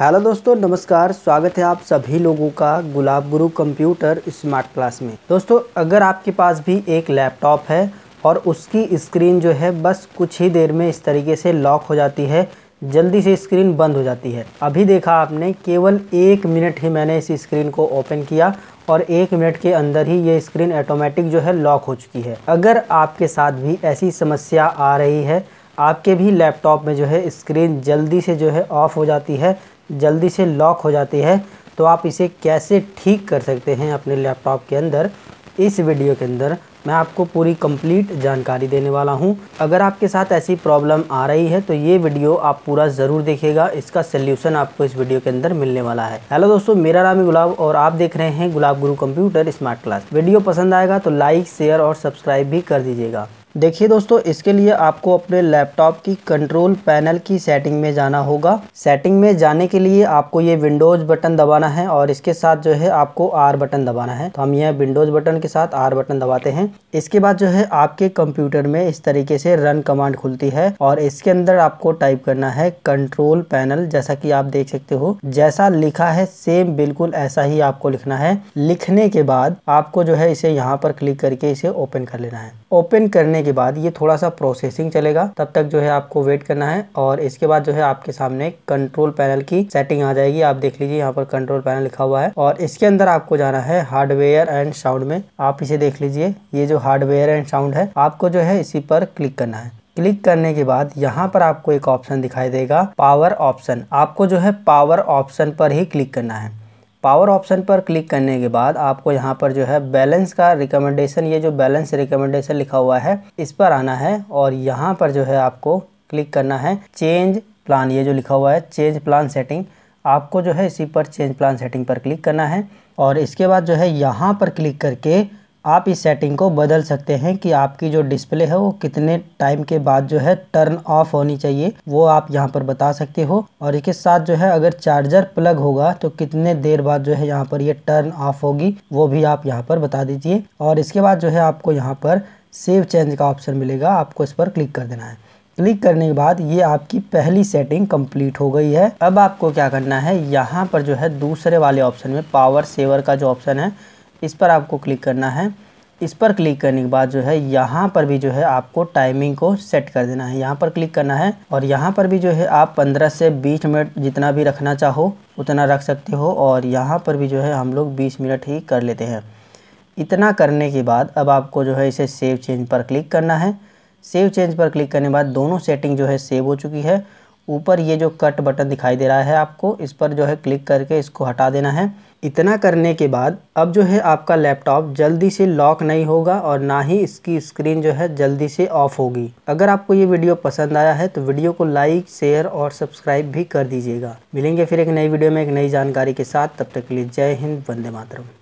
Hello दोस्तों नमस्कार स्वागत है आप सभी लोगों का गुलाब गुरु कंप्यूटर स्मार्ट क्लास में दोस्तों अगर आपके पास भी एक लैपटॉप है और उसकी स्क्रीन जो है बस कुछ ही देर में इस तरीके से लॉक हो जाती है जल्दी से स्क्रीन बंद हो जाती है अभी देखा आपने केवल एक मिनट ही मैंने इस स्क्रीन को ओपन किया और एक मिनट के अंदर ही ये स्क्रीन ऑटोमेटिक जो है लॉक हो चुकी है अगर आपके साथ भी ऐसी समस्या आ रही है आपके भी लैपटॉप में जो है स्क्रीन जल्दी से जो है ऑफ़ हो जाती है जल्दी से लॉक हो जाती है तो आप इसे कैसे ठीक कर सकते हैं अपने लैपटॉप के अंदर इस वीडियो के अंदर मैं आपको पूरी कंप्लीट जानकारी देने वाला हूं। अगर आपके साथ ऐसी प्रॉब्लम आ रही है तो ये वीडियो आप पूरा ज़रूर देखिएगा इसका सल्यूशन आपको इस वीडियो के अंदर मिलने वाला है हेलो दोस्तों मेरा नाम है गुलाब और आप देख रहे हैं गुलाब गुरु कंप्यूटर स्मार्ट क्लास वीडियो पसंद आएगा तो लाइक शेयर और सब्सक्राइब भी कर दीजिएगा देखिए दोस्तों इसके लिए आपको अपने लैपटॉप की कंट्रोल पैनल की सेटिंग में जाना होगा सेटिंग में जाने के लिए आपको ये विंडोज बटन दबाना है और इसके साथ जो है आपको आर बटन दबाना है तो हम यह विंडोज बटन के साथ आर बटन दबाते हैं इसके बाद जो है आपके कंप्यूटर में इस तरीके से रन कमांड खुलती है और इसके अंदर आपको टाइप करना है कंट्रोल पैनल जैसा की आप देख सकते हो जैसा लिखा है सेम बिल्कुल ऐसा ही आपको लिखना है लिखने के बाद आपको जो है इसे यहाँ पर क्लिक करके इसे ओपन कर लेना है ओपन करने के बाद ये थोड़ा सा प्रोसेसिंग चलेगा तब तक जो है आपको वेट करना है और इसके बाद जो है आपके सामने कंट्रोल पैनल की सेटिंग आ जाएगी आप देख लीजिए यहाँ पर कंट्रोल पैनल लिखा हुआ है और इसके अंदर आपको जाना है हार्डवेयर एंड साउंड में आप इसे देख लीजिए ये जो हार्डवेयर एंड साउंड है आपको जो है इसी पर क्लिक करना है क्लिक करने के बाद यहाँ पर आपको एक ऑप्शन दिखाई देगा पावर ऑप्शन आपको जो है पावर ऑप्शन पर ही क्लिक करना है पावर ऑप्शन पर क्लिक करने के बाद आपको यहाँ पर जो है बैलेंस का रिकमेंडेशन ये जो बैलेंस रिकमेंडेशन लिखा हुआ है इस पर आना है और यहाँ पर जो है आपको क्लिक करना है चेंज प्लान ये जो लिखा हुआ है चेंज प्लान सेटिंग आपको जो है इसी पर चेंज प्लान सेटिंग पर क्लिक करना है और इसके बाद जो है यहाँ पर क्लिक करके आप इस सेटिंग को बदल सकते हैं कि आपकी जो डिस्प्ले है वो कितने टाइम के बाद जो है टर्न ऑफ होनी चाहिए वो आप यहाँ पर बता सकते हो और इसके साथ जो है अगर चार्जर प्लग होगा तो कितने देर बाद जो है यहाँ पर ये यह टर्न ऑफ होगी वो भी आप यहाँ पर बता दीजिए और इसके बाद जो है आपको यहाँ पर सेव चेंज का ऑप्शन मिलेगा आपको इस पर क्लिक कर देना है क्लिक करने के बाद ये आपकी पहली सेटिंग कंप्लीट हो गई है अब आपको क्या करना है यहाँ पर जो है दूसरे वाले ऑप्शन में पावर सेवर का जो ऑप्शन है इस पर आपको क्लिक करना है इस पर क्लिक करने के बाद जो है यहाँ पर भी जो है आपको टाइमिंग को सेट कर देना है यहाँ पर क्लिक करना है और यहाँ पर भी जो है आप 15 से 20 मिनट जितना भी रखना चाहो उतना रख सकते हो और यहाँ पर भी जो है हम लोग 20 मिनट ही कर लेते हैं इतना करने के बाद अब आपको जो है इसे सेव चेंज पर क्लिक करना है सेव चेंज पर क्लिक करने के बाद दोनों सेटिंग जो है सेव हो चुकी है ऊपर ये जो कट बटन दिखाई दे रहा है आपको इस पर जो है क्लिक करके इसको हटा देना है इतना करने के बाद अब जो है आपका लैपटॉप जल्दी से लॉक नहीं होगा और ना ही इसकी स्क्रीन जो है जल्दी से ऑफ होगी अगर आपको ये वीडियो पसंद आया है तो वीडियो को लाइक शेयर और सब्सक्राइब भी कर दीजिएगा मिलेंगे फिर एक नई वीडियो में एक नई जानकारी के साथ तब तक के लिए जय हिंद वंदे मातरम